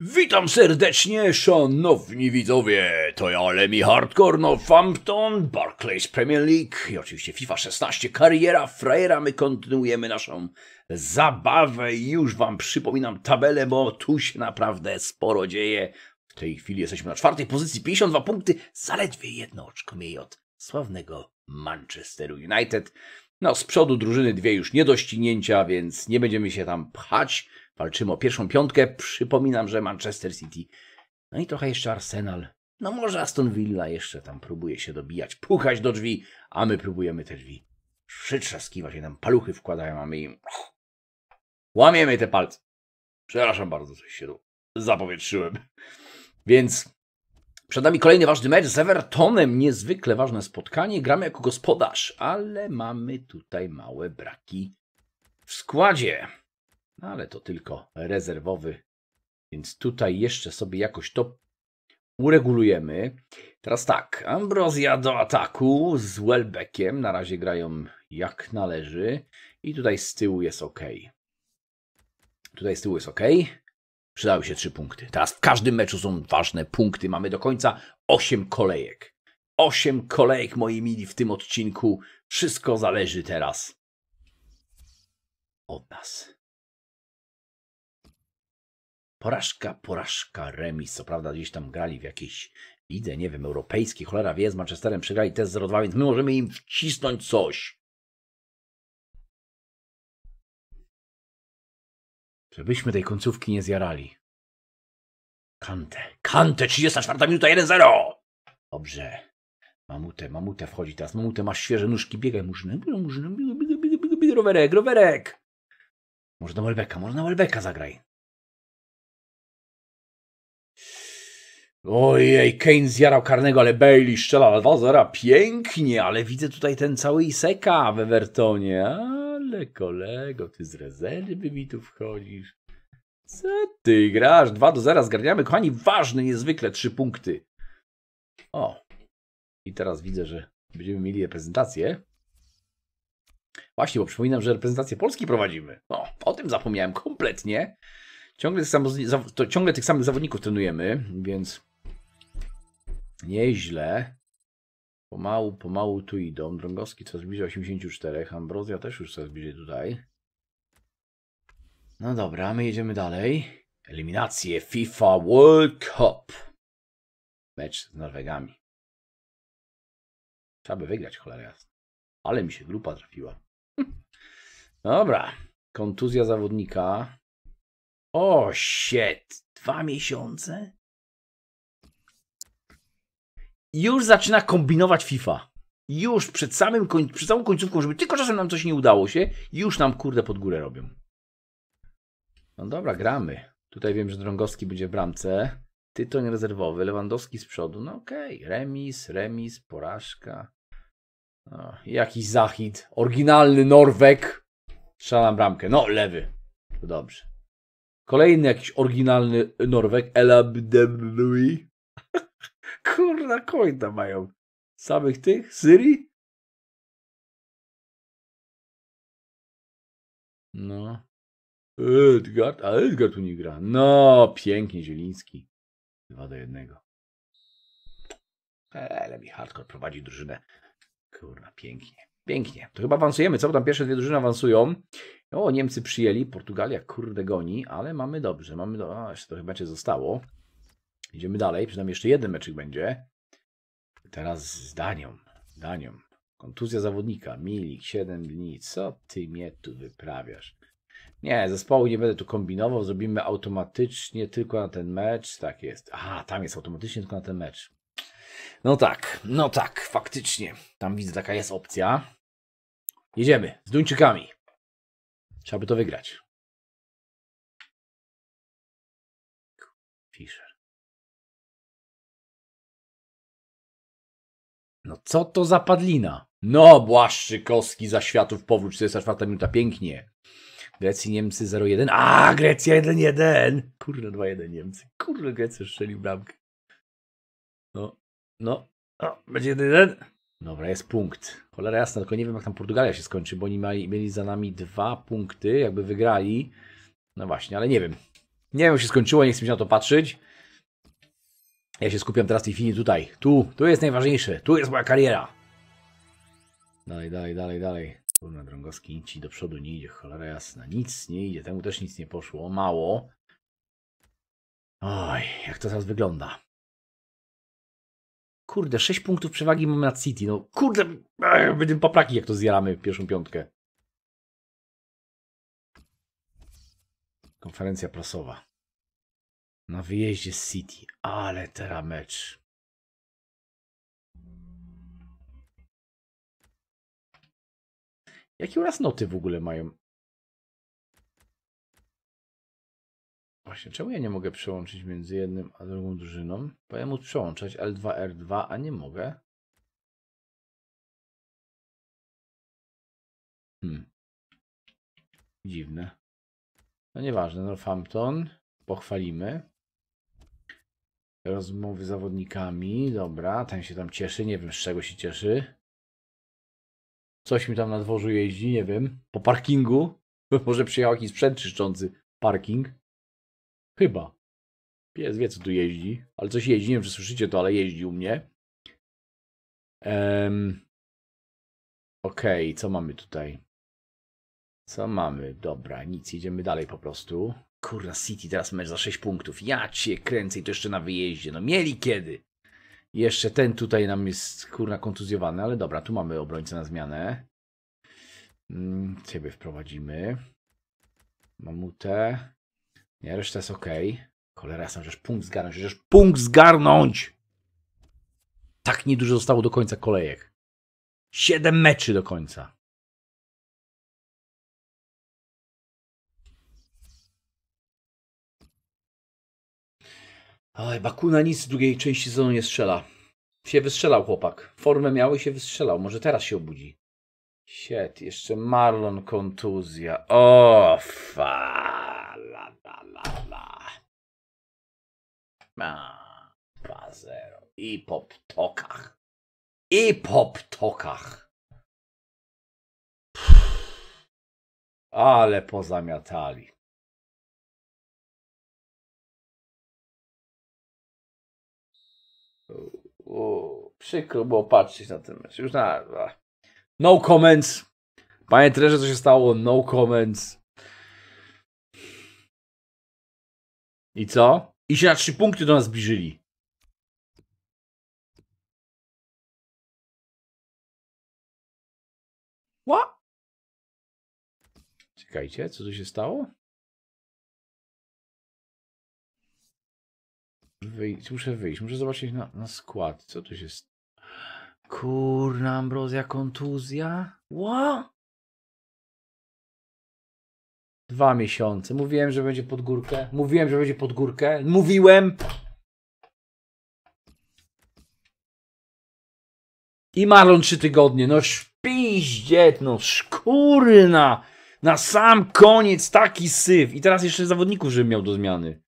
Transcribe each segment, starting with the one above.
Witam serdecznie, szanowni widzowie, to ja Lemmy Hardcore Northampton, Barclays Premier League i oczywiście FIFA 16, kariera frajera, my kontynuujemy naszą zabawę i już wam przypominam tabelę, bo tu się naprawdę sporo dzieje. W tej chwili jesteśmy na czwartej pozycji, 52 punkty, zaledwie jedno oczko mniej od sławnego Manchester United. No, z przodu drużyny dwie już nie do więc nie będziemy się tam pchać. Walczymy o pierwszą piątkę. Przypominam, że Manchester City. No i trochę jeszcze Arsenal. No może Aston Villa jeszcze tam próbuje się dobijać, puchać do drzwi, a my próbujemy te drzwi przytrzaskiwać. Nam paluchy wkładają, a my im... Łamiemy te palce. Przepraszam bardzo, coś się tu zapowietrzyłem. Więc przed nami kolejny ważny mecz z Evertonem. Niezwykle ważne spotkanie. Gramy jako gospodarz, ale mamy tutaj małe braki w składzie. No, ale to tylko rezerwowy, więc tutaj jeszcze sobie jakoś to uregulujemy. Teraz tak, Ambrozja do ataku z Welbeckiem, na razie grają jak należy i tutaj z tyłu jest ok. Tutaj z tyłu jest ok. Przydały się trzy punkty. Teraz w każdym meczu są ważne punkty. Mamy do końca 8 kolejek. 8 kolejek, moi mili, w tym odcinku. Wszystko zależy teraz od nas. Porażka, porażka, remis. Co prawda gdzieś tam grali w jakiejś lidze, nie wiem, europejskiej, cholera wie, z Manchesterem przegrali test 0-2, więc my możemy im wcisnąć coś. Żebyśmy tej końcówki nie zjarali. Kante, Kante, 34 minuta, 1-0! Dobrze. Mamutę, mamutę wchodzi teraz. Mamutę, masz świeże nóżki, biegaj, murzyny, murzyny, biegaj, biegaj, biegaj, biegaj, rowerek, rowerek! Może na Welbeka, może na Welbeka zagraj. Ojej, Kane zjarał karnego, ale Bailey strzela 2-0. Pięknie, ale widzę tutaj ten cały Iseka w Evertonie. Ale kolego, ty z rezerwy mi tu wchodzisz. Co ty grasz? 2 do 0 zgarniamy. Kochani, ważne niezwykle trzy punkty. O. I teraz widzę, że będziemy mieli reprezentację. Właśnie, bo przypominam, że reprezentację Polski prowadzimy. O, o tym zapomniałem kompletnie. Ciągle tych, ciągle tych samych zawodników trenujemy, więc Nieźle. Pomału, pomału tu idą. Drągowski coraz bliżej 84. Ambrozja też już coraz bliżej tutaj. No dobra, my jedziemy dalej. Eliminacje FIFA World Cup. Mecz z Norwegami. Trzeba by wygrać, cholera jasna. Ale mi się grupa trafiła. Dobra. Kontuzja zawodnika. O, shit. Dwa miesiące? już zaczyna kombinować FIFA. Już przed, samym koń, przed samą końcówką, żeby tylko czasem nam coś nie udało się, już nam kurde pod górę robią. No dobra, gramy. Tutaj wiem, że Drągowski będzie w bramce. Tytoń rezerwowy, Lewandowski z przodu. No okej, okay. remis, remis, porażka. No, jakiś zachid. Oryginalny Norwek. Strzela bramkę. No, lewy. To dobrze. Kolejny jakiś oryginalny Norwek. Elabdelui. Kurna, kojda mają. Samych tych? Syrii? No. Edgard, a Edgard tu nie gra. No, pięknie, Zieliński. 2 do 1. Ale mi hardcore prowadzi drużynę. Kurna, pięknie. Pięknie. To chyba awansujemy, co? Bo tam pierwsze dwie drużyny awansują. O, Niemcy przyjęli, Portugalia kurde goni, ale mamy dobrze. Mamy do... A, jeszcze to chyba cię zostało. Idziemy dalej, przynajmniej jeszcze jeden meczek będzie. Teraz z Danią. Danią. Kontuzja zawodnika. Milik, 7 dni. Co ty mnie tu wyprawiasz? Nie, zespołu nie będę tu kombinował. Zrobimy automatycznie tylko na ten mecz. Tak jest. Aha, tam jest automatycznie tylko na ten mecz. No tak, no tak, faktycznie. Tam widzę, taka jest opcja. Jedziemy z Duńczykami. Trzeba by to wygrać. No co to za padlina? No, Błaszczykowski za światów powrót, 44 minuta, pięknie. Grecji, Niemcy 0-1. A, Grecja 1-1. Kurde, 2-1 Niemcy. Kurde, Grecja strzelił bramkę. No, no, no będzie 1-1. Dobra, jest punkt. Cholera jasna, tylko nie wiem jak tam Portugalia się skończy, bo oni mali, mieli za nami dwa punkty, jakby wygrali. No właśnie, ale nie wiem. Nie wiem, jak się skończyło, nie chcę się na to patrzeć. Ja się skupiam teraz w tej chwili tutaj. Tu, tu jest najważniejsze. Tu jest moja kariera. Dalej, dalej, dalej, dalej. Kurna, Drągowski nic ci do przodu nie idzie, cholera jasna. Nic nie idzie, temu też nic nie poszło. Mało. Oj, jak to teraz wygląda. Kurde, 6 punktów przewagi mamy nad City. No kurde, będziemy papraki jak to zjaramy w pierwszą piątkę. Konferencja prasowa na wyjeździe z City. Ale teraz mecz. Jakie u nas noty w ogóle mają? Właśnie, czemu ja nie mogę przełączyć między jednym a drugą drużyną? Powinien móc przełączać L2R2, a nie mogę. Hmm. Dziwne. No nieważne, Northampton. Pochwalimy. Rozmowy z zawodnikami, dobra, ten się tam cieszy, nie wiem z czego się cieszy. Coś mi tam na dworzu jeździ, nie wiem. Po parkingu? Może przyjechał jakiś sprzęt czyszczący parking? Chyba. Pies wie, co tu jeździ, ale coś jeździ, nie wiem, czy słyszycie to, ale jeździ u mnie. Um, Okej, okay, co mamy tutaj? Co mamy? Dobra, nic, idziemy dalej po prostu. Kurna, City teraz mecz za 6 punktów. Ja cię kręcę i to jeszcze na wyjeździe. No mieli kiedy. Jeszcze ten tutaj nam jest, kurna, kontuzjowany, ale dobra, tu mamy obrońcę na zmianę. Mm, ciebie wprowadzimy. Mamutę. Nie, reszta jest ok. Cholera, sam żeż punkt zgarnąć, żeż punkt zgarnąć! Tak niedużo zostało do końca kolejek. Siedem meczy do końca. Oj, Bakuna nic w drugiej części sezonu nie strzela. Się wystrzelał chłopak. Formę miały się wystrzelał. Może teraz się obudzi. Shit, jeszcze Marlon kontuzja. O, fa, la, la, la, la. Ma, 2 I po ptokach. I po ptokach. Pff, ale pozamiatali. przykro było patrzeć na ten mecz. Już na. No comments. Panie trenerze, co się stało? No comments. I co? I się na trzy punkty do nas zbliżyli. What? Czekajcie, co tu się stało? wyjść, muszę wyjść, muszę zobaczyć na, na skład. Co tu się stało? Kurna, Ambrozja, kontuzja? what? Dwa miesiące. Mówiłem, że będzie pod górkę. Mówiłem, że będzie pod górkę. Mówiłem! I Marlon trzy tygodnie. No szpiździet, no szkurna! Na sam koniec taki syf. I teraz jeszcze zawodników, żebym miał do zmiany.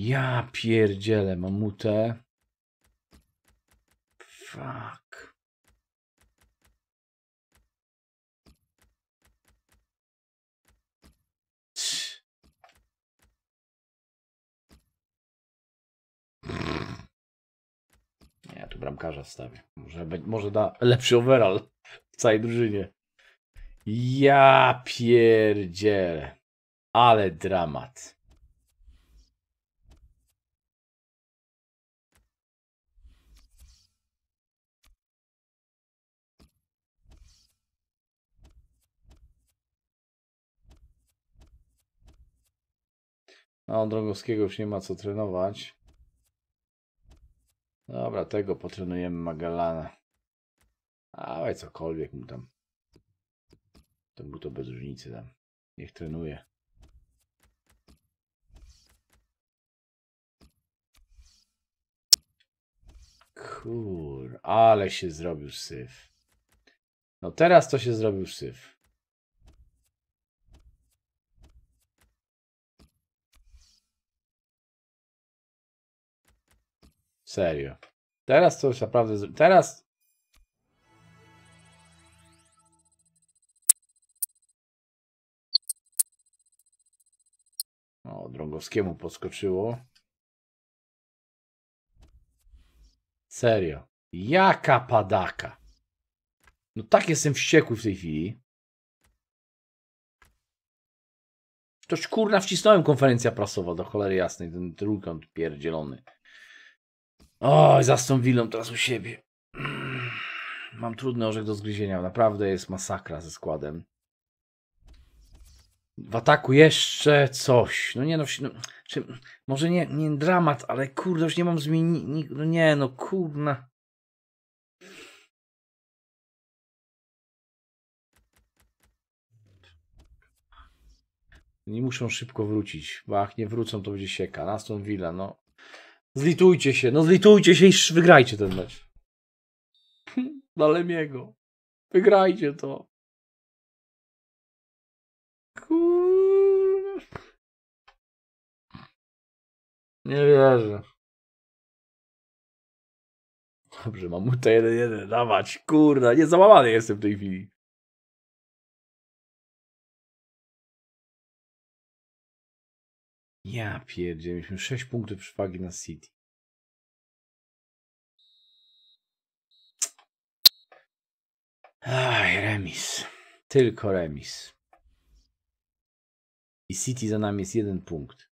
Ja pierdzielę mamutę. Fuck. Ja tu bramkarza stawię. Może, może da lepszy overall w całej drużynie. Ja pierdzielę. Ale dramat. No, Drogowskiego już nie ma co trenować. Dobra, tego potrenujemy Magallana. Ale cokolwiek mu tam. To mu to bez różnicy tam. Niech trenuje. Kur, ale się zrobił syf. No teraz to się zrobił syf. Serio. Teraz to już naprawdę... Teraz... O, Drągowskiemu podskoczyło. Serio. Jaka padaka. No tak jestem wściekły w tej chwili. Toż kurna wcisnąłem konferencja prasowa do cholery jasnej, ten trójkąt pierdzielony. Oj, za tą willą teraz u siebie. Mm, mam trudny orzech do zgryzienia. Naprawdę jest masakra ze składem. W ataku jeszcze coś. No nie no, no czy, może nie, nie dramat, ale kurde, już nie mam zmieni... No nie no, kurna. Nie muszą szybko wrócić, bo jak nie wrócą, to będzie sieka. Aston Villa, no Zlitujcie się, no zlitujcie się i wygrajcie ten mecz. Dla Lemiego. Wygrajcie to. Kurde. Nie wierzę. Dobrze, mam te 1-1, dawać, Kurde, nie załamany jestem w tej chwili. Ja pierdzie, mieliśmy 6 punktów przewagi na City. Aj, remis. Tylko remis. I City za nami jest jeden punkt.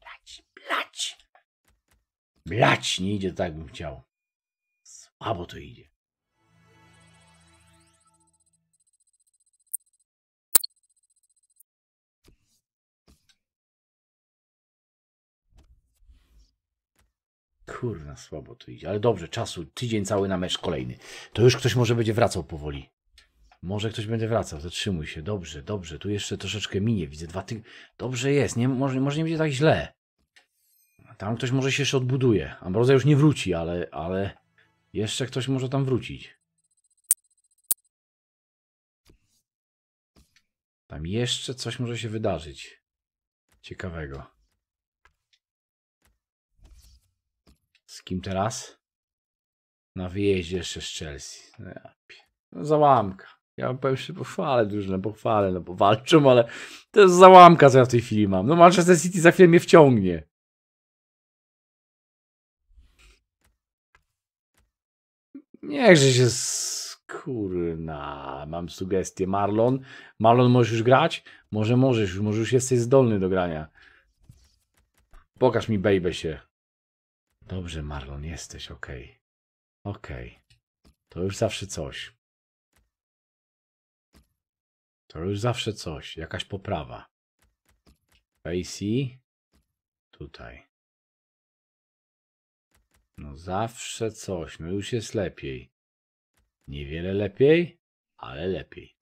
Blać, blać. Blać, nie idzie tak bym chciał. Słabo to idzie. Kurna, słabo tu idzie. Ale dobrze, czasu, tydzień cały na mecz kolejny. To już ktoś może będzie wracał powoli. Może ktoś będzie wracał, zatrzymuj się. Dobrze, dobrze. Tu jeszcze troszeczkę minie, widzę dwa tygodnie. Dobrze jest, nie, może, może nie będzie tak źle. Tam ktoś może się jeszcze odbuduje. Ambroza już nie wróci, ale, ale jeszcze ktoś może tam wrócić. Tam jeszcze coś może się wydarzyć. Ciekawego. Z kim teraz? Na wyjeździe jeszcze z Chelsea. No, ja no załamka. Ja powiem się, pochwalę dużo, pochwalę, no bo walczą, ale to jest załamka, co ja w tej chwili mam. No Manchester City za chwilę mnie wciągnie. Niechże się z... mam sugestię. Marlon, Marlon możesz już grać? Może możesz, już, może już jesteś zdolny do grania. Pokaż mi, baby się. Dobrze, Marlon, jesteś, okej. Okay. Okej. Okay. To już zawsze coś. To już zawsze coś. Jakaś poprawa. Casey, Tutaj. No zawsze coś. No już jest lepiej. Niewiele lepiej, ale lepiej.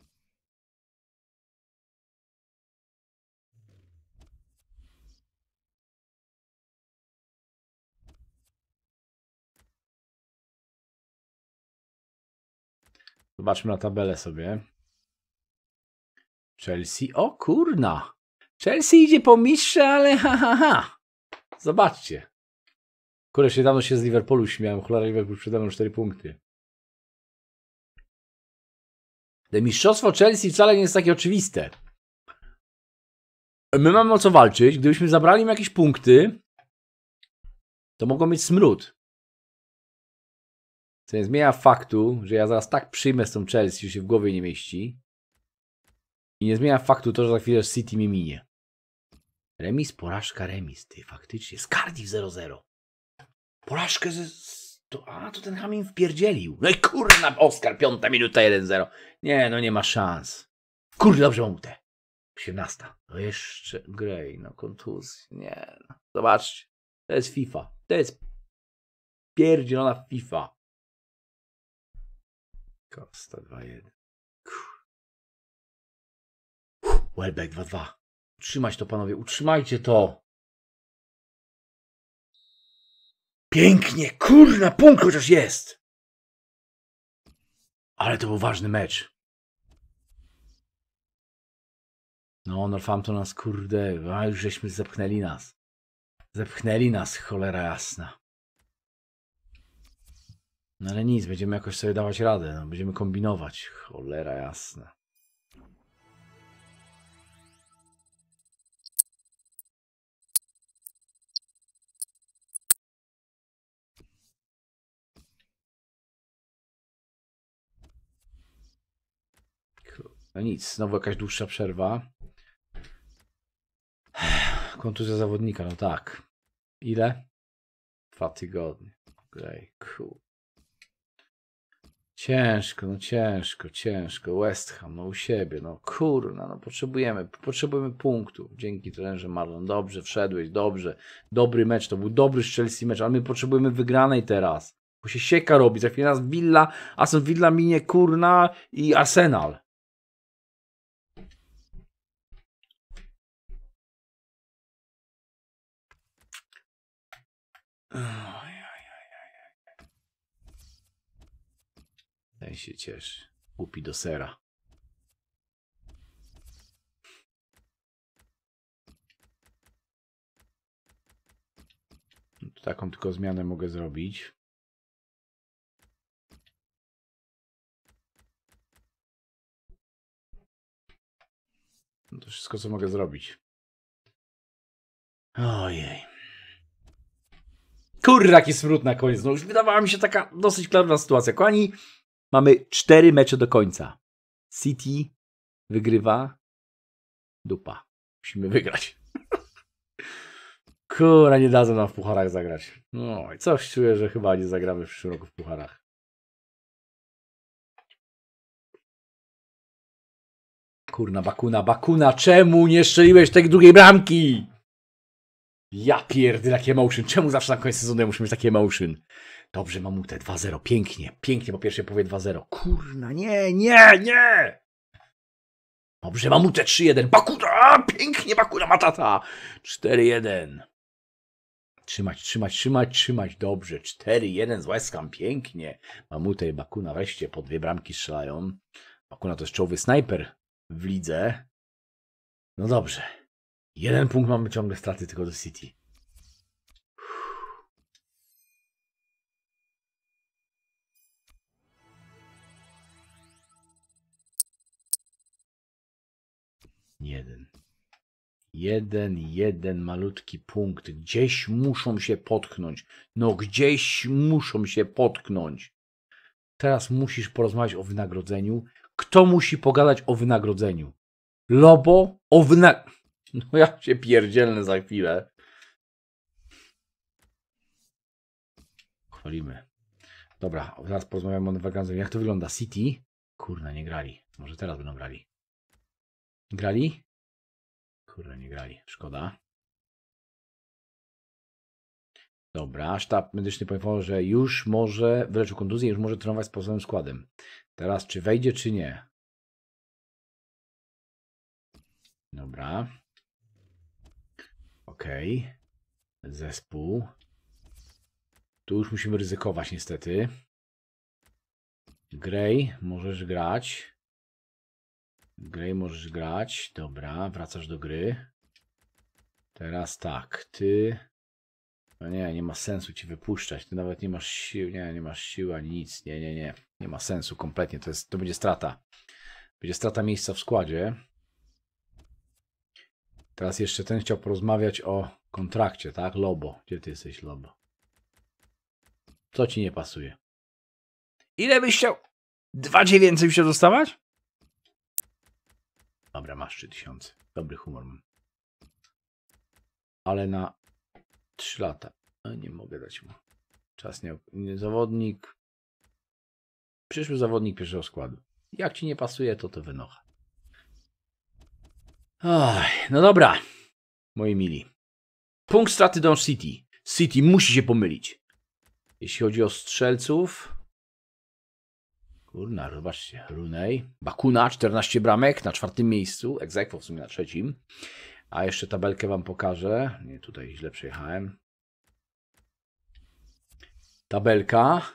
Zobaczmy na tabelę sobie. Chelsea, o kurna. Chelsea idzie po mistrze, ale ha, ha, ha. Zobaczcie. Kurde, się dawno się z Liverpoolu śmiałem. Cholera, Liverpool przede mną 4 punkty. Te mistrzostwo Chelsea wcale nie jest takie oczywiste. My mamy o co walczyć. Gdybyśmy zabrali im jakieś punkty, to mogą mieć smród. Co nie zmienia faktu, że ja zaraz tak przyjmę z tą Chelsea, że się w głowie nie mieści. I nie zmienia faktu to, że za chwilę City mi minie. Remis, porażka, remis. Ty, faktycznie. Z 0-0. Porażkę ze... To, a, to ten Hamin wpierdzielił. No i kurna, Oscar piąta minuta, 1-0. Nie, no nie ma szans. Kurde, dobrze mam te. 18. No jeszcze Grey, no kontuzji. Nie, no. Zobaczcie. To jest FIFA. To jest pierdzielona FIFA. Kosta 2-1. Wellback 2-2. Utrzymać to, panowie. Utrzymajcie to. Pięknie. Kurna, punkt chociaż jest. Ale to był ważny mecz. No, Northampton nas, kurde, a już żeśmy zepchnęli nas. Zepchnęli nas, cholera jasna. No ale nic, będziemy jakoś sobie dawać radę. No, będziemy kombinować. Cholera jasna. No nic, znowu jakaś dłuższa przerwa. Kontuzja zawodnika, no tak. Ile? Dwa tygodnie. Okej, okay, cool. Ciężko, no ciężko, ciężko. West Ham, no u siebie, no kurna, no potrzebujemy, potrzebujemy punktu. Dzięki trenerze Marlon, dobrze, wszedłeś, dobrze. Dobry mecz, to był dobry z Chelsea mecz, ale my potrzebujemy wygranej teraz. Bo się sieka robi, za chwilę nas Villa, są Villa minie, kurna i Arsenal. Ugh. Ten się cieszy. upi do sera. No taką tylko zmianę mogę zrobić. No to wszystko, co mogę zrobić. Ojej. Kurra, jaki smród na koniec. No już wydawała mi się taka dosyć klarowna sytuacja. Kochani, Mamy cztery mecze do końca. City wygrywa. Dupa. Musimy wygrać. Kurwa, nie dadzą nam w pucharach zagrać. No i coś czuję, że chyba nie zagramy w przyszłym roku w pucharach. Kurna, Bakuna, Bakuna, czemu nie strzeliłeś tej drugiej bramki? Ja pierdy, takie emotion. Czemu zawsze na koniec sezonu ja muszę mieć takie emotion? Dobrze, mamutę, 2-0, pięknie, pięknie, po pierwsze powie 2-0. Kurna, nie, nie, nie! Dobrze, mamutę, 3-1, Bakuda, pięknie, Bakuda Matata, 4-1. Trzymać, trzymać, trzymać, trzymać, dobrze, 4-1 z West Ham, pięknie. Mamutę i Bakuna wreszcie po dwie bramki strzelają. Bakuna to jest czołowy snajper w lidze. No dobrze, jeden punkt mamy ciągle straty tylko do City. Jeden. Jeden, jeden malutki punkt. Gdzieś muszą się potknąć. No, gdzieś muszą się potknąć. Teraz musisz porozmawiać o wynagrodzeniu. Kto musi pogadać o wynagrodzeniu? Lobo o wynagrodzeniu. No ja się pierdzielę za chwilę. Chwalimy. Dobra, teraz porozmawiamy o wynagrodzeniu. Jak to wygląda? City? Kurna, nie grali. Może teraz będą grali. Grali? Kurde, nie grali. Szkoda. Dobra, sztab medyczny powiedział, że już może wyleczył kontuzję, już może trenować z pozostałym składem. Teraz czy wejdzie, czy nie? Dobra. Okej. Okay zespół. Tu już musimy ryzykować niestety. Grey, możesz grać. Gry możesz grać. Dobra, wracasz do gry. Teraz tak, ty... No nie, nie ma sensu ci wypuszczać. Ty nawet nie masz sił, nie, nie masz siły ani nic. Nie, nie, nie. Nie ma sensu kompletnie. To, jest, to będzie strata. Będzie strata miejsca w składzie. Teraz jeszcze ten chciał porozmawiać o kontrakcie, tak? Lobo. Gdzie ty jesteś, Lobo? Co ci nie pasuje? Ile byś chciał? Dwa więcej byś chciał dostawać? Dobra, masz 3000. Dobry humor mam. Ale na 3 lata. No, nie mogę dać mu. Czas nie... Zawodnik... Przyszły zawodnik pierwszego składu. Jak ci nie pasuje, to to wynocha. Oj, no dobra, moi mili. Punkt straty Don City. City musi się pomylić. Jeśli chodzi o strzelców, Kurna, zobaczcie, Runej. Bakuna, 14 bramek na czwartym miejscu, Egzekwo w sumie na trzecim. A jeszcze tabelkę Wam pokażę. Nie, tutaj źle przejechałem. Tabelka.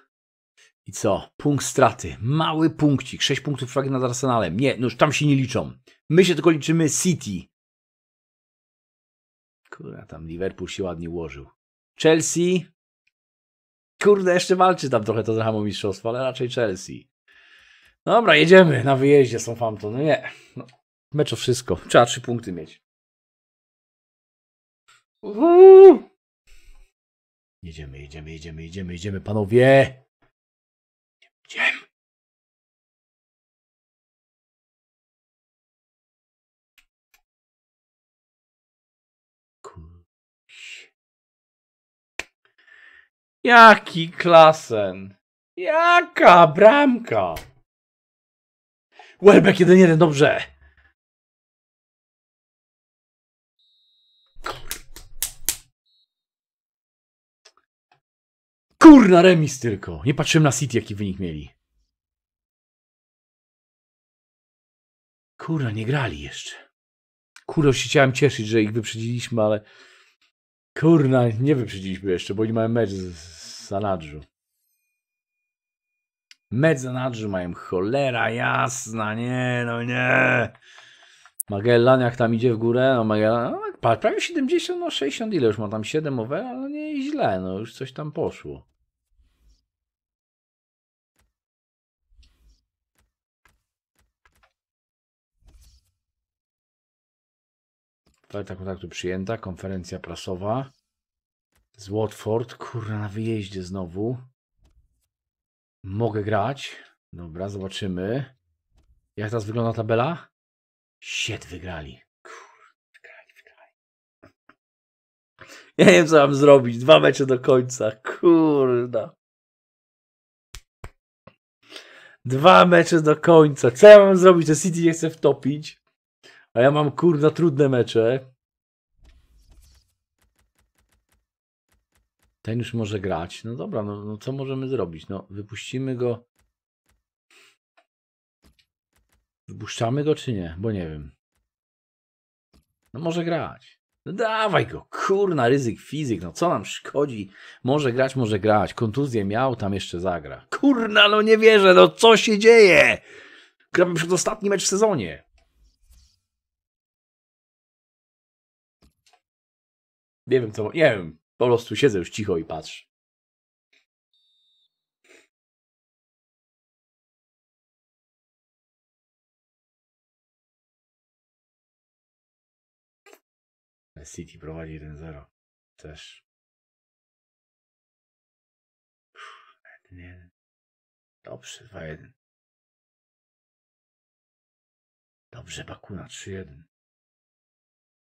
I co? Punkt straty. Mały punkcik. 6 punktów przewagi nad Arsenalem. Nie, no już tam się nie liczą. My się tylko liczymy City. Kurna, tam Liverpool się ładnie ułożył. Chelsea. Kurde, jeszcze walczy tam trochę to z mistrzostwo, ale raczej Chelsea. Dobra, jedziemy na wyjeździe są Southampton. No nie. No, wszystko. Trzeba trzy punkty mieć. Uhu. Jedziemy, jedziemy, jedziemy, jedziemy, jedziemy, panowie. Jedziemy. Jaki klasen! Jaka bramka! Łebek 1-1, dobrze. Kurna, remis tylko. Nie patrzyłem na City, jaki wynik mieli. Kurna, nie grali jeszcze. Kuro, się chciałem cieszyć, że ich wyprzedziliśmy, ale kurna, nie wyprzedziliśmy jeszcze, bo oni mają mecz z, z Sanadżu. Mecenadrzy mają cholera jasna, nie, no nie. Magellan jak tam idzie w górę, no Magellan, no, prawie 70, no 60 ile już ma tam 7 over, ale nie źle, no już coś tam poszło. Oferta kontaktu tak, tak, przyjęta, konferencja prasowa z Watford, kurwa, na wyjeździe znowu. Mogę grać. Dobra, zobaczymy. Jak teraz wygląda tabela? Siet wygrali. Kur, wygrali, wygrali. Ja nie wiem, co mam zrobić. Dwa mecze do końca. Kurda. Dwa mecze do końca. Co ja mam zrobić? Te City nie chcę wtopić. A ja mam kurda trudne mecze. Ten już może grać. No dobra, no, no co możemy zrobić? No wypuścimy go. Wypuszczamy go czy nie? Bo nie wiem. No może grać. No dawaj go, kurna, ryzyk fizyk, no co nam szkodzi? Może grać, może grać. Kontuzję miał, tam jeszcze zagra. Kurna, no nie wierzę, no co się dzieje? Gramy przed ostatni mecz w sezonie. Nie wiem co, nie wiem. Po prostu siedzę już cicho i patrz. City prowadzi 1-0. Też. Dobrze, 2-1. Dobrze, Bakuna 3-1.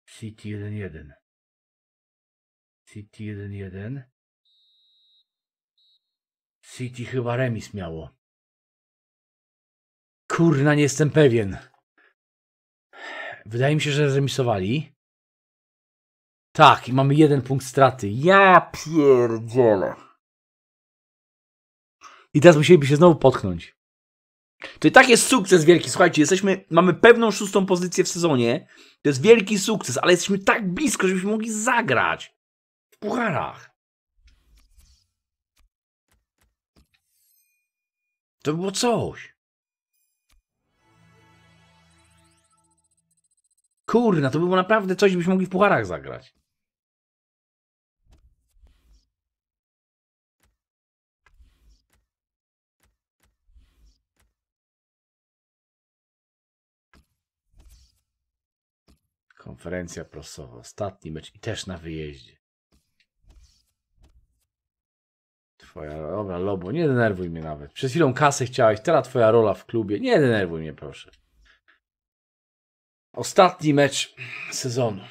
City 1-1. City 1-1. City chyba remis miało. Kurna, nie jestem pewien. Wydaje mi się, że zremisowali. Tak, i mamy jeden punkt straty. Ja pierdzielę. I teraz musieliby się znowu potknąć. To i tak jest sukces wielki. Słuchajcie, jesteśmy, mamy pewną szóstą pozycję w sezonie. To jest wielki sukces, ale jesteśmy tak blisko, żebyśmy mogli zagrać pucharach. To było coś. Kurna, to było naprawdę coś, byśmy mogli w pucharach zagrać. Konferencja prasowa, ostatni mecz i też na wyjeździe. twoja rola. Dobra, Lobo, nie denerwuj mnie nawet. Przez chwilą kasę chciałeś, teraz twoja rola w klubie. Nie denerwuj mnie, proszę. Ostatni mecz sezonu.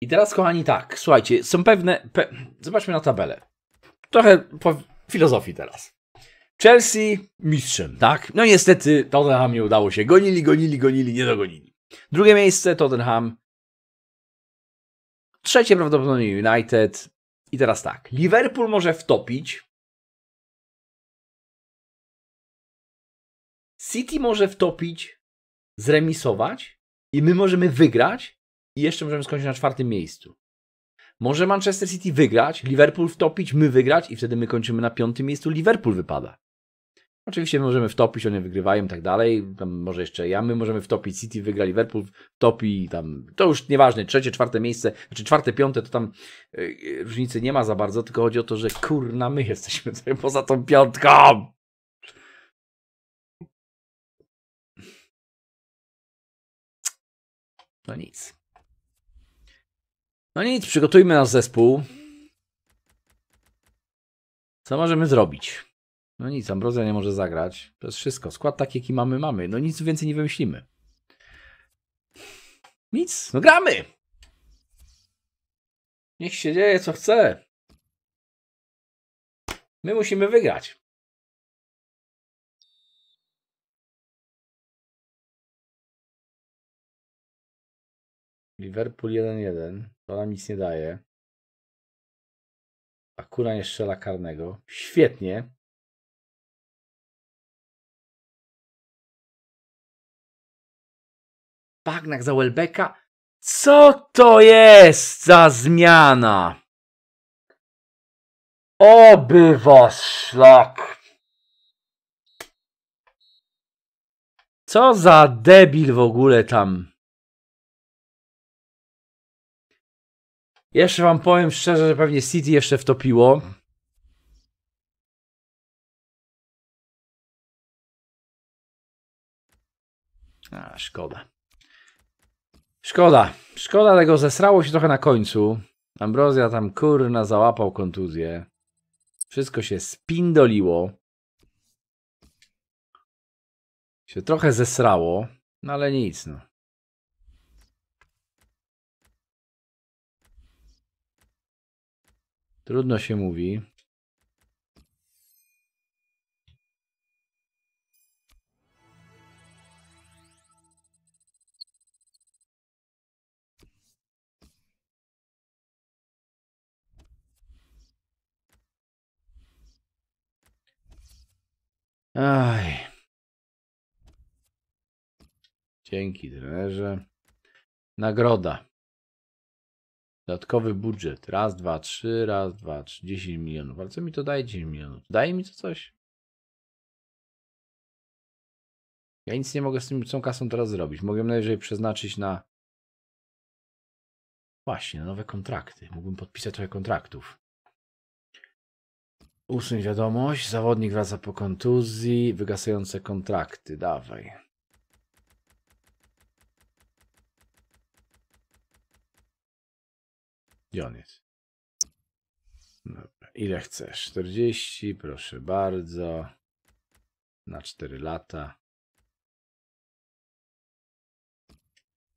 I teraz, kochani, tak, słuchajcie, są pewne. Pe... Zobaczmy na tabelę. Trochę po filozofii teraz. Chelsea mistrzem, tak? No niestety Tottenham nie udało się. Gonili, gonili, gonili, nie dogonili. Drugie miejsce Tottenham. Trzecie prawdopodobnie United. I teraz tak. Liverpool może wtopić. City może wtopić, zremisować i my możemy wygrać i jeszcze możemy skończyć na czwartym miejscu. Może Manchester City wygrać, Liverpool wtopić, my wygrać i wtedy my kończymy na piątym miejscu, Liverpool wypada. Oczywiście możemy wtopić, one wygrywają i tak dalej. Tam może jeszcze ja, my możemy wtopić City, wygra Liverpool, topi tam, to już nieważne, trzecie, czwarte miejsce, znaczy czwarte, piąte, to tam yy, różnicy nie ma za bardzo, tylko chodzi o to, że kurna, my jesteśmy poza tą piątką. No nic. No nic, przygotujmy nasz zespół. Co możemy zrobić? No nic, Ambrozja nie może zagrać. To jest wszystko. Skład taki, jaki mamy, mamy. No nic więcej nie wymyślimy. Nic. No gramy! Niech się dzieje, co chce. My musimy wygrać. Liverpool 1-1. To nam nic nie daje. Akura nie strzela karnego. Świetnie. bagnach, za Welbecka. Co to jest za zmiana? Oby was szlak. Co za debil w ogóle tam. Jeszcze wam powiem szczerze, że pewnie City jeszcze wtopiło. A, szkoda. Szkoda. Szkoda tego, zesrało się trochę na końcu. Ambrozja tam kurna załapał kontuzję. Wszystko się spindoliło. Się trochę zesrało, no ale nic no. Trudno się mówi. Aj. Dzięki trenerze. Nagroda. Dodatkowy budżet. Raz, dwa, trzy, raz, dwa, trzy, 10 milionów. Ale co mi to daje 10 milionów? Daje mi to coś? Ja nic nie mogę z tym, tą kasą teraz zrobić. Mogę najwyżej przeznaczyć na... Właśnie, na nowe kontrakty. Mógłbym podpisać trochę kontraktów. Usuń wiadomość. Zawodnik wraca po kontuzji. Wygasające kontrakty. Dawaj. Gdzie on jest? Dobra. Ile chcesz? 40, proszę bardzo. Na 4 lata.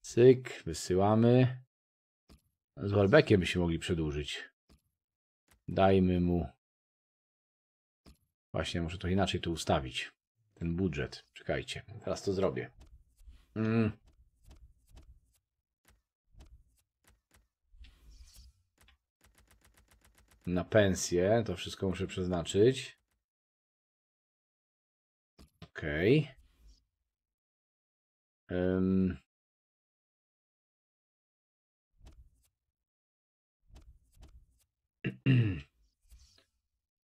Cyk, wysyłamy. Z Walbekiem by się mogli przedłużyć. Dajmy mu Właśnie, muszę to inaczej tu ustawić. Ten budżet. Czekajcie, teraz to zrobię. Mm. Na pensję to wszystko muszę przeznaczyć. Okej. Okay.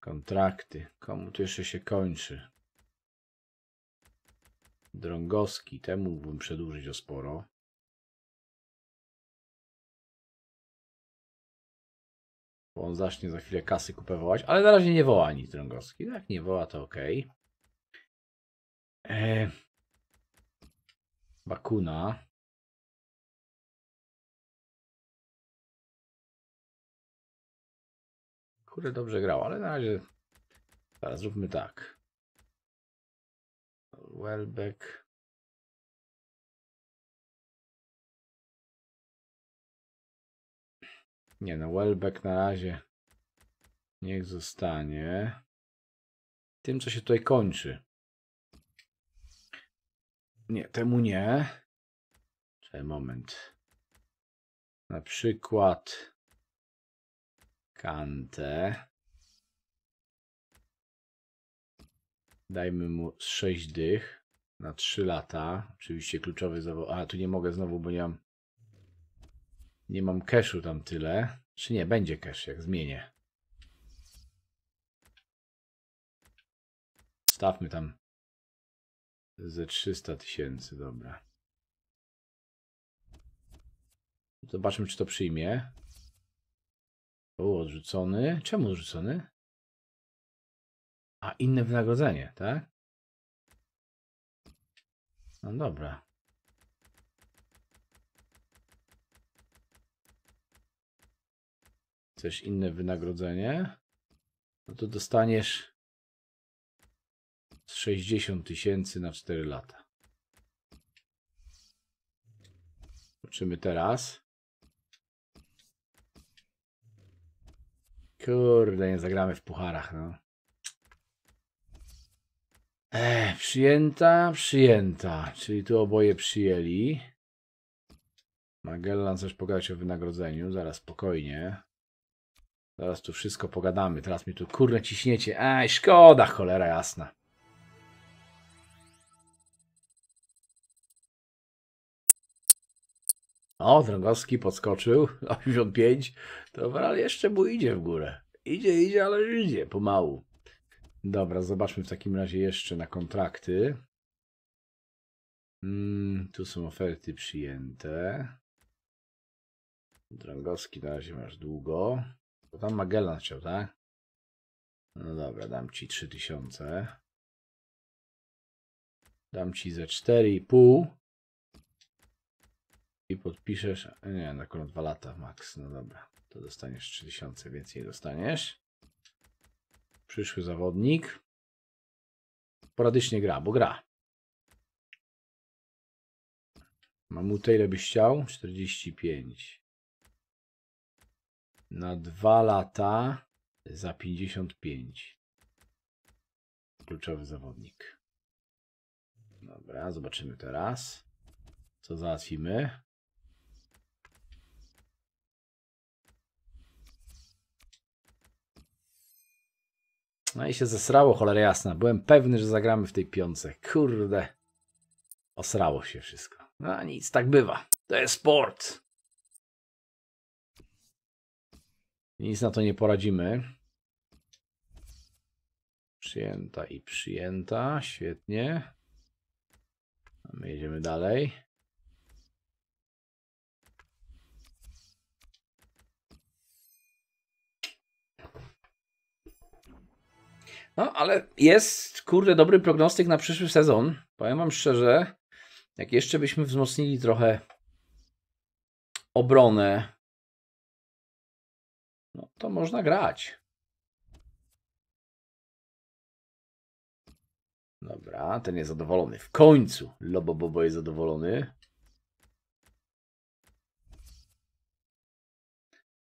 Kontrakty. Komu to jeszcze się kończy? Drągowski. Temu mógłbym przedłużyć o sporo. Bo on zacznie za chwilę kasy wołać, ale na razie nie woła nic Drągowski. Jak nie woła, to ok. Eee. Bakuna. Kurde, dobrze grał, ale na razie teraz zróbmy tak. Welbeck. Nie no, Welbeck na razie niech zostanie tym, co się tutaj kończy. Nie, temu nie. Czekaj, moment. Na przykład Kantę. Dajmy mu 6 dych na 3 lata. Oczywiście kluczowy zawód. A, tu nie mogę znowu, bo nie mam nie mam cashu tam tyle. Czy nie, będzie cash, jak zmienię. Stawmy tam ze 300 tysięcy, dobra. Zobaczmy, czy to przyjmie. Był odrzucony. Czemu odrzucony? A, inne wynagrodzenie, tak? No dobra. Chcesz inne wynagrodzenie? No to dostaniesz 60 tysięcy na 4 lata. Zobaczymy teraz. Kurde, nie zagramy w pucharach, no. Ech, przyjęta, przyjęta. Czyli tu oboje przyjęli. Magellan coś pogadać o wynagrodzeniu. Zaraz, spokojnie. Zaraz tu wszystko pogadamy. Teraz mi tu kurde ciśniecie. Ej, szkoda, cholera jasna. O, Drągowski podskoczył, 85. Dobra, ale jeszcze mu idzie w górę. Idzie, idzie, ale idzie, pomału. Dobra, zobaczmy w takim razie jeszcze na kontrakty. Mm, tu są oferty przyjęte. Drągowski na razie masz długo. Bo tam Magellan chciał, tak? No dobra, dam ci 3000. Dam ci ze 4,5 i podpiszesz, nie na no akurat dwa lata max, no dobra, to dostaniesz 3000, więcej dostaniesz. Przyszły zawodnik. Poradycznie gra, bo gra. mam Mamutę ile byś chciał? 45. Na dwa lata za 55. Kluczowy zawodnik. Dobra, zobaczymy teraz, co załatwimy. No i się zesrało, cholera jasna. Byłem pewny, że zagramy w tej piące. Kurde. Osrało się wszystko. No nic, tak bywa. To jest sport. Nic na to nie poradzimy. Przyjęta i przyjęta. Świetnie. my jedziemy dalej. No, ale jest, kurde, dobry prognostyk na przyszły sezon. Powiem Wam szczerze, jak jeszcze byśmy wzmocnili trochę obronę, no to można grać. Dobra, ten jest zadowolony. W końcu Lobobobo jest zadowolony.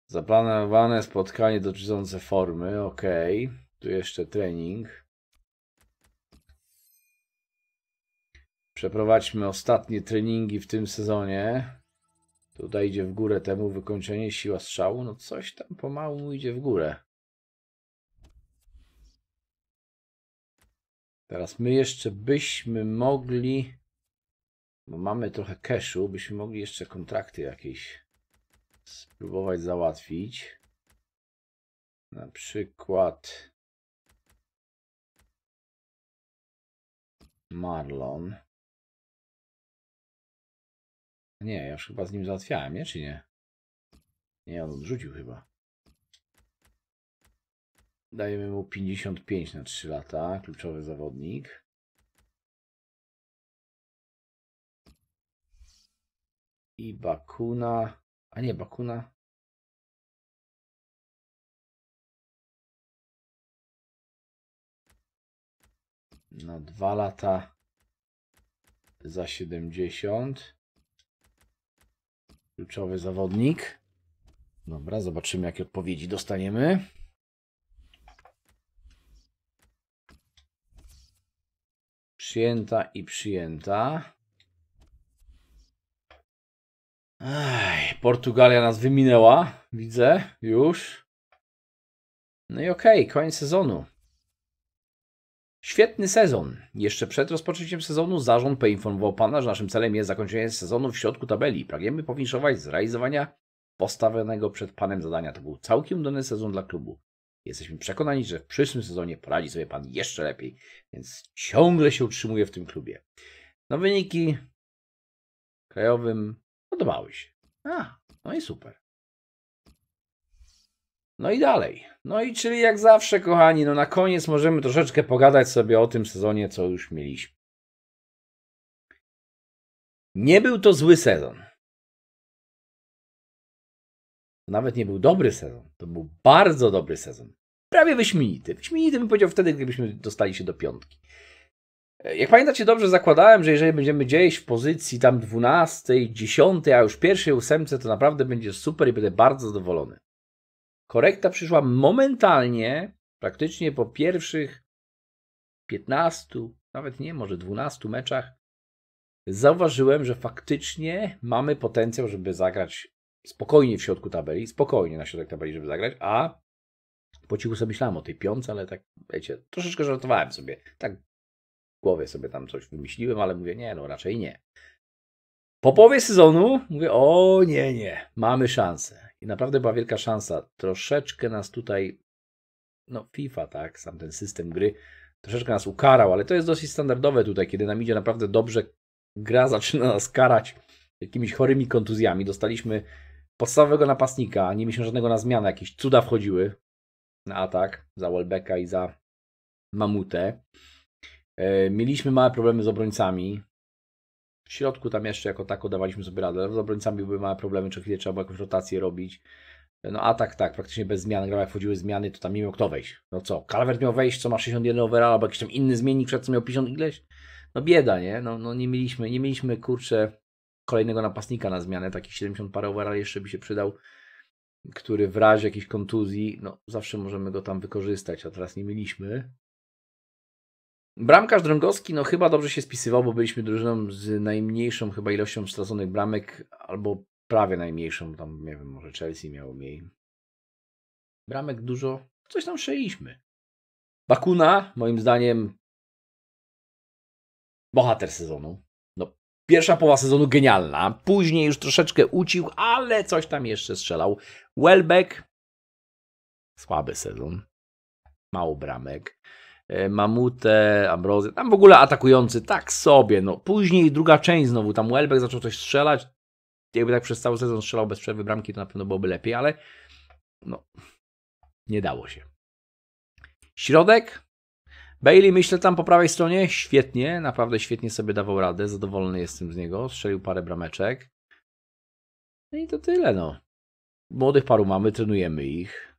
Zaplanowane spotkanie dotyczące formy, okej. Okay. Tu jeszcze trening. Przeprowadźmy ostatnie treningi w tym sezonie. Tutaj idzie w górę temu wykończenie siła strzału. No coś tam pomału mu idzie w górę. Teraz my jeszcze byśmy mogli, bo mamy trochę cashu, byśmy mogli jeszcze kontrakty jakieś spróbować załatwić. Na przykład Marlon. Nie, już chyba z nim załatwiałem, nie? Czy nie? Nie, on odrzucił chyba. Dajemy mu 55 na 3 lata, kluczowy zawodnik. I Bakuna. A nie, Bakuna. na dwa lata za 70. Kluczowy zawodnik. Dobra, zobaczymy jakie odpowiedzi dostaniemy. Przyjęta i przyjęta. Ej, Portugalia nas wyminęła, widzę już. No i okej, okay, koniec sezonu. Świetny sezon. Jeszcze przed rozpoczęciem sezonu zarząd poinformował Pana, że naszym celem jest zakończenie sezonu w środku tabeli. Pragniemy pofiniszować zrealizowania postawionego przed Panem zadania. To był całkiem udany sezon dla klubu. Jesteśmy przekonani, że w przyszłym sezonie poradzi sobie Pan jeszcze lepiej, więc ciągle się utrzymuje w tym klubie. No wyniki krajowym podobały się. A, no i super. No i dalej. No i czyli jak zawsze, kochani, no na koniec możemy troszeczkę pogadać sobie o tym sezonie, co już mieliśmy. Nie był to zły sezon. Nawet nie był dobry sezon. To był bardzo dobry sezon. Prawie wyśmienity. Wyśmienity bym powiedział wtedy, gdybyśmy dostali się do piątki. Jak pamiętacie dobrze, zakładałem, że jeżeli będziemy gdzieś w pozycji tam 12, 10, a już pierwszej ósemce, to naprawdę będzie super i będę bardzo zadowolony. Korekta przyszła momentalnie, praktycznie po pierwszych 15, nawet nie, może 12 meczach. Zauważyłem, że faktycznie mamy potencjał, żeby zagrać spokojnie w środku tabeli, spokojnie na środek tabeli, żeby zagrać, a po cichu sobie myślałem o tej piątce, ale tak, wiecie, troszeczkę żartowałem sobie. Tak w głowie sobie tam coś wymyśliłem, ale mówię, nie, no raczej nie. Po połowie sezonu mówię, o nie, nie, mamy szansę. I naprawdę była wielka szansa. Troszeczkę nas tutaj, no FIFA, tak, sam ten system gry, troszeczkę nas ukarał, ale to jest dosyć standardowe tutaj, kiedy nam idzie naprawdę dobrze, gra zaczyna nas karać jakimiś chorymi kontuzjami. Dostaliśmy podstawowego napastnika, nie mieliśmy żadnego na zmianę, jakieś cuda wchodziły na atak za Walbeka i za Mamutę. E, mieliśmy małe problemy z obrońcami, w środku tam jeszcze jako tako dawaliśmy sobie radę. No, z obrońcami były małe problemy, czy chwilę trzeba było jakąś rotację robić. No a tak, tak, praktycznie bez zmian grał, jak wchodziły zmiany, to tam nie miał kto wejść. No co, Calvert miał wejść, co ma 61 overall, albo jakiś tam inny zmiennik, przed co miał 50 ileś. No bieda, nie? No, no nie mieliśmy, nie mieliśmy, kurczę, kolejnego napastnika na zmianę, taki 70 para overall jeszcze by się przydał, który w razie jakiejś kontuzji, no zawsze możemy go tam wykorzystać, a teraz nie mieliśmy. Bramkarz Drągowski, no chyba dobrze się spisywał, bo byliśmy drużyną z najmniejszą chyba ilością straconych bramek, albo prawie najmniejszą, tam nie wiem, może Chelsea miało mniej. Bramek dużo, coś tam szyliśmy. Bakuna, moim zdaniem, bohater sezonu. No, pierwsza połowa sezonu genialna, później już troszeczkę ucił, ale coś tam jeszcze strzelał. Welbeck, słaby sezon, mało bramek. E, mamutę, Ambrozję, tam w ogóle atakujący tak sobie, no później druga część znowu, tam Welbeck zaczął coś strzelać, jakby tak przez cały sezon strzelał bez przerwy bramki, to na pewno byłoby lepiej, ale no, nie dało się. Środek, Bailey myślę tam po prawej stronie, świetnie, naprawdę świetnie sobie dawał radę, zadowolony jestem z niego, strzelił parę brameczek. No i to tyle, no. Młodych paru mamy, trenujemy ich.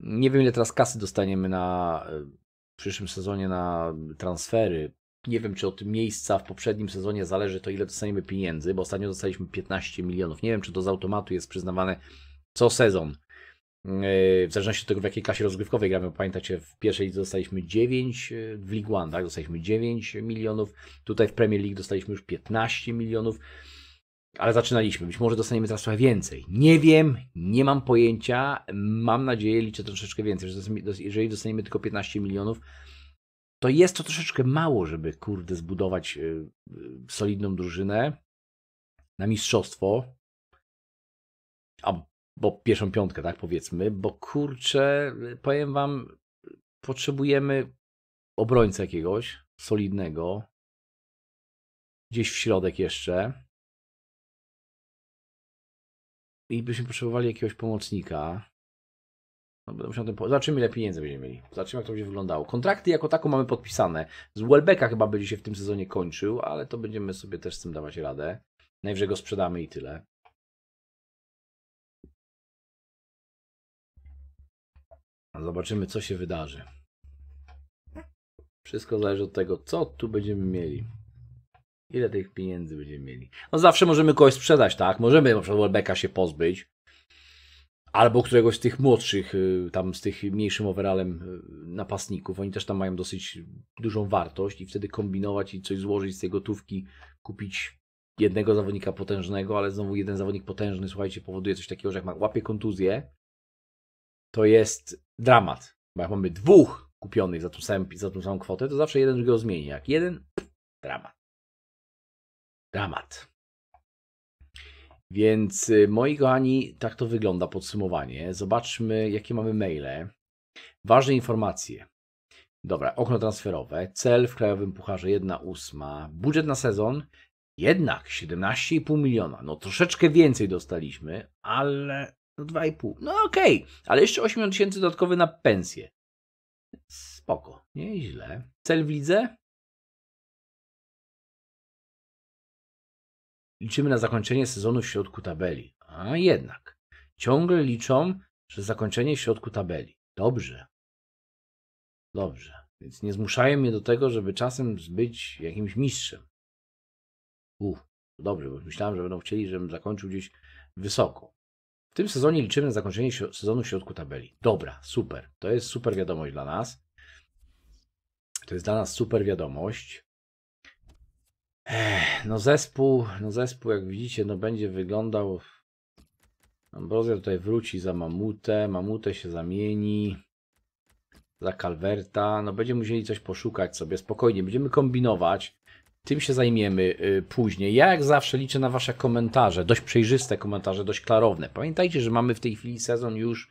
Nie wiem, ile teraz kasy dostaniemy na e, w przyszłym sezonie na transfery. Nie wiem, czy od miejsca w poprzednim sezonie zależy to, ile dostaniemy pieniędzy, bo ostatnio dostaliśmy 15 milionów. Nie wiem, czy to z automatu jest przyznawane co sezon. E, w zależności od tego, w jakiej klasie rozgrywkowej gramy, pamiętacie, w pierwszej lidze dostaliśmy 9, e, w League One tak? dostaliśmy 9 milionów, tutaj w Premier League dostaliśmy już 15 milionów ale zaczynaliśmy. Być może dostaniemy teraz trochę więcej. Nie wiem, nie mam pojęcia. Mam nadzieję, liczę troszeczkę więcej. Jeżeli dostaniemy tylko 15 milionów, to jest to troszeczkę mało, żeby kurde zbudować y, y, solidną drużynę na mistrzostwo. Albo pierwszą piątkę, tak powiedzmy, bo kurczę, powiem wam, potrzebujemy obrońcę jakiegoś solidnego. Gdzieś w środek jeszcze i byśmy potrzebowali jakiegoś pomocnika. No, zobaczymy, ile pieniędzy będziemy mieli. Zobaczymy, jak to będzie wyglądało. Kontrakty jako taką mamy podpisane. Z Welbecka chyba będzie się w tym sezonie kończył, ale to będziemy sobie też z tym dawać radę. Najwyżej go sprzedamy i tyle. Zobaczymy, co się wydarzy. Wszystko zależy od tego, co tu będziemy mieli. Ile tych pieniędzy będziemy mieli? No zawsze możemy kogoś sprzedać, tak? Możemy na przykład Welbecka się pozbyć. Albo któregoś z tych młodszych, y, tam z tych mniejszym overallem y, napastników. Oni też tam mają dosyć dużą wartość i wtedy kombinować i coś złożyć z tej gotówki, kupić jednego zawodnika potężnego, ale znowu jeden zawodnik potężny, słuchajcie, powoduje coś takiego, że jak ma, łapie kontuzję, to jest dramat. Bo jak mamy dwóch kupionych za tą, samą, za tą samą kwotę, to zawsze jeden drugiego zmieni. Jak jeden, pff, dramat dramat. Więc y, moi kochani, tak to wygląda podsumowanie. Zobaczmy, jakie mamy maile. Ważne informacje. Dobra, okno transferowe, cel w Krajowym Pucharze 1,8, budżet na sezon jednak 17,5 miliona. No troszeczkę więcej dostaliśmy, ale 2,5. No, no okej, okay. ale jeszcze 8 tysięcy dodatkowy na pensję. Spoko, nieźle. Cel w lidze? liczymy na zakończenie sezonu w środku tabeli. A jednak, ciągle liczą, że zakończenie w środku tabeli. Dobrze. Dobrze. Więc nie zmuszają mnie do tego, żeby czasem być jakimś mistrzem. Uff, dobrze, bo myślałem, że będą chcieli, żebym zakończył gdzieś wysoko. W tym sezonie liczymy na zakończenie sezonu w środku tabeli. Dobra, super. To jest super wiadomość dla nas. To jest dla nas super wiadomość no zespół, no zespół jak widzicie, no będzie wyglądał... Ambrozja tutaj wróci za Mamutę, Mamutę się zamieni, za Calverta, no będziemy musieli coś poszukać sobie, spokojnie, będziemy kombinować, tym się zajmiemy y, później. Ja jak zawsze liczę na Wasze komentarze, dość przejrzyste komentarze, dość klarowne. Pamiętajcie, że mamy w tej chwili sezon już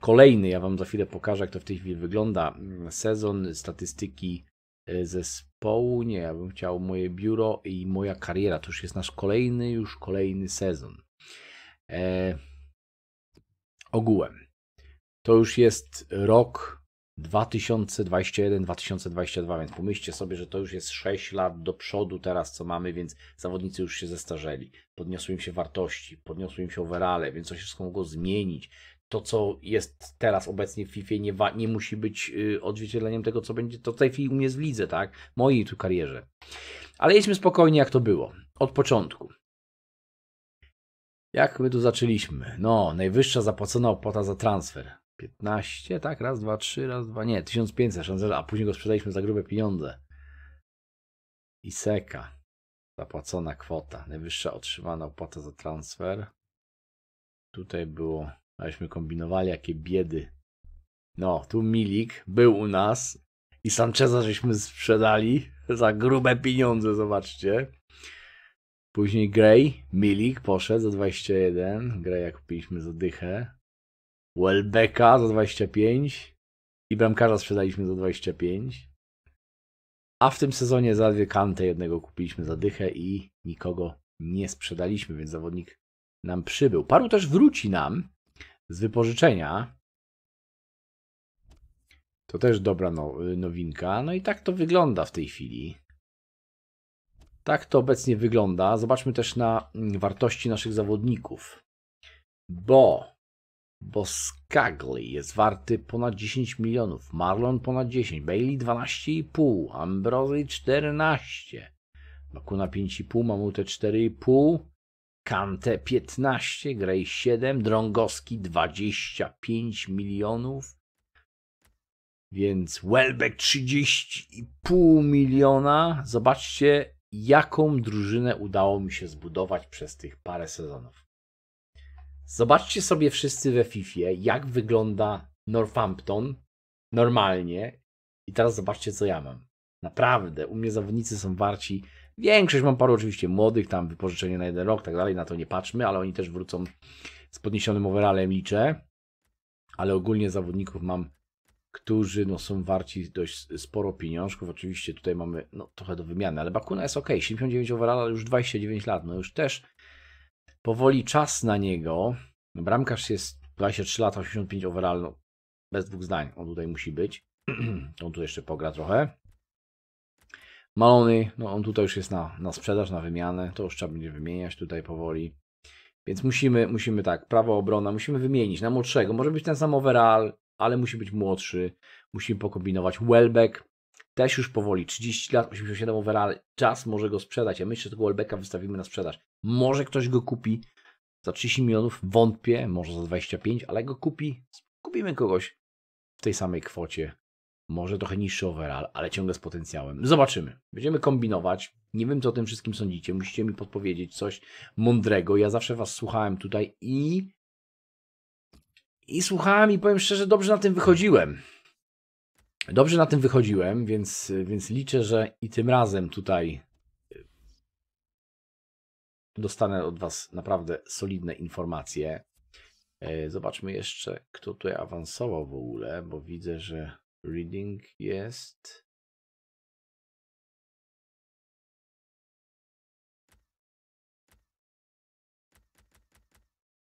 kolejny, ja Wam za chwilę pokażę, jak to w tej chwili wygląda, mm, sezon statystyki E, zespołu. Nie, ja bym chciał moje biuro i moja kariera. To już jest nasz kolejny, już kolejny sezon. E, ogółem. To już jest rok 2021-2022, więc pomyślcie sobie, że to już jest 6 lat do przodu teraz, co mamy, więc zawodnicy już się zestarzeli. Podniosły im się wartości, podniosły im się overale, więc coś się wszystko mogło zmienić to, co jest teraz obecnie w FIFA, nie, nie musi być y, odzwierciedleniem tego, co będzie to w tej chwili u mnie w lidze, tak? Mojej tu karierze. Ale jedźmy spokojnie, jak to było. Od początku. Jak my tu zaczęliśmy? No, najwyższa zapłacona opłata za transfer. 15, tak? Raz, dwa, trzy, raz, dwa, nie, 1500 szanzela, a później go sprzedaliśmy za grube pieniądze. I seka. Zapłacona kwota. Najwyższa otrzymana opłata za transfer. Tutaj było Aleśmy kombinowali, jakie biedy. No, tu Milik był u nas i Sancheza żeśmy sprzedali za grube pieniądze, zobaczcie. Później Gray, Milik poszedł za 21. Gray jak kupiliśmy za dychę. Welbecka za 25. I bramkarza sprzedaliśmy za 25. A w tym sezonie dwie kante jednego kupiliśmy za dychę i nikogo nie sprzedaliśmy, więc zawodnik nam przybył. Paru też wróci nam, z wypożyczenia. To też dobra no, nowinka. No i tak to wygląda w tej chwili. Tak to obecnie wygląda. Zobaczmy też na mm, wartości naszych zawodników. Bo, bo jest warty ponad 10 milionów, Marlon ponad 10, Bailey 12,5, Ambrozy 14, Bakuna 5,5, Mamute 4,5, Kante 15, Grej 7, Drągowski 25 milionów, więc Welbeck 30,5 miliona. Zobaczcie, jaką drużynę udało mi się zbudować przez tych parę sezonów. Zobaczcie sobie wszyscy we FIFA, jak wygląda Northampton normalnie. I teraz zobaczcie, co ja mam. Naprawdę, u mnie zawodnicy są warci Większość mam paru oczywiście młodych, tam wypożyczenie na jeden rok, tak dalej, na to nie patrzmy, ale oni też wrócą z podniesionym overallem, liczę. Ale ogólnie zawodników mam, którzy no, są warci dość sporo pieniążków. Oczywiście tutaj mamy no, trochę do wymiany, ale Bakuna jest ok, 79 ale już 29 lat, no już też powoli czas na niego. Bramkarz jest 23 lata, 85 overall, no, bez dwóch zdań, on tutaj musi być. on tu jeszcze pogra trochę. Malony, no on tutaj już jest na, na sprzedaż, na wymianę, to już trzeba będzie wymieniać tutaj powoli. Więc musimy, musimy tak, prawa obrona, musimy wymienić na młodszego. Może być ten sam overall, ale musi być młodszy. Musimy pokombinować. Welbeck też już powoli, 30 lat, 87 overall, czas może go sprzedać. Ja myślę, że tego Welbecka wystawimy na sprzedaż. Może ktoś go kupi za 30 milionów, wątpię, może za 25, ale go kupi, kupimy kogoś w tej samej kwocie może trochę niższy overall, ale ciągle z potencjałem. Zobaczymy. Będziemy kombinować. Nie wiem, co o tym wszystkim sądzicie. Musicie mi podpowiedzieć coś mądrego. Ja zawsze Was słuchałem tutaj i... I słuchałem i powiem szczerze, dobrze na tym wychodziłem. Dobrze na tym wychodziłem, więc, więc liczę, że i tym razem tutaj e, dostanę od Was naprawdę solidne informacje. E, zobaczmy jeszcze, kto tutaj awansował w ogóle, bo widzę, że Reading jest.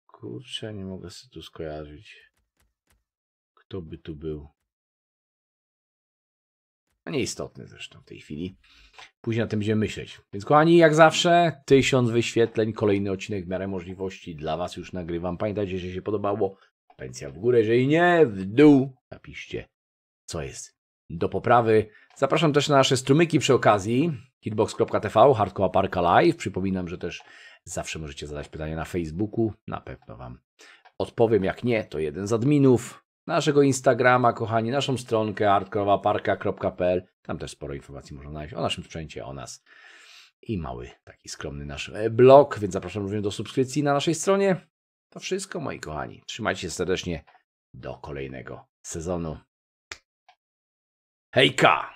Kurczę, nie mogę sobie tu skojarzyć. Kto by tu był? A nieistotny zresztą w tej chwili. Później na tym będziemy myśleć. Więc kochani, jak zawsze, tysiąc wyświetleń, kolejny odcinek w miarę możliwości dla Was już nagrywam. Pamiętajcie, że się podobało. Pensja w górę, jeżeli nie, w dół. Napiszcie co jest do poprawy. Zapraszam też na nasze strumyki przy okazji hitbox.tv, Hardcore Parka Live. Przypominam, że też zawsze możecie zadać pytania na Facebooku. Na pewno Wam odpowiem. Jak nie, to jeden z adminów naszego Instagrama, kochani, naszą stronkę hardcoreparka.pl. Tam też sporo informacji można znaleźć o naszym sprzęcie, o nas. I mały, taki skromny nasz e, blog, więc zapraszam również do subskrypcji na naszej stronie. To wszystko, moi kochani. Trzymajcie się serdecznie. Do kolejnego sezonu. Hey cá!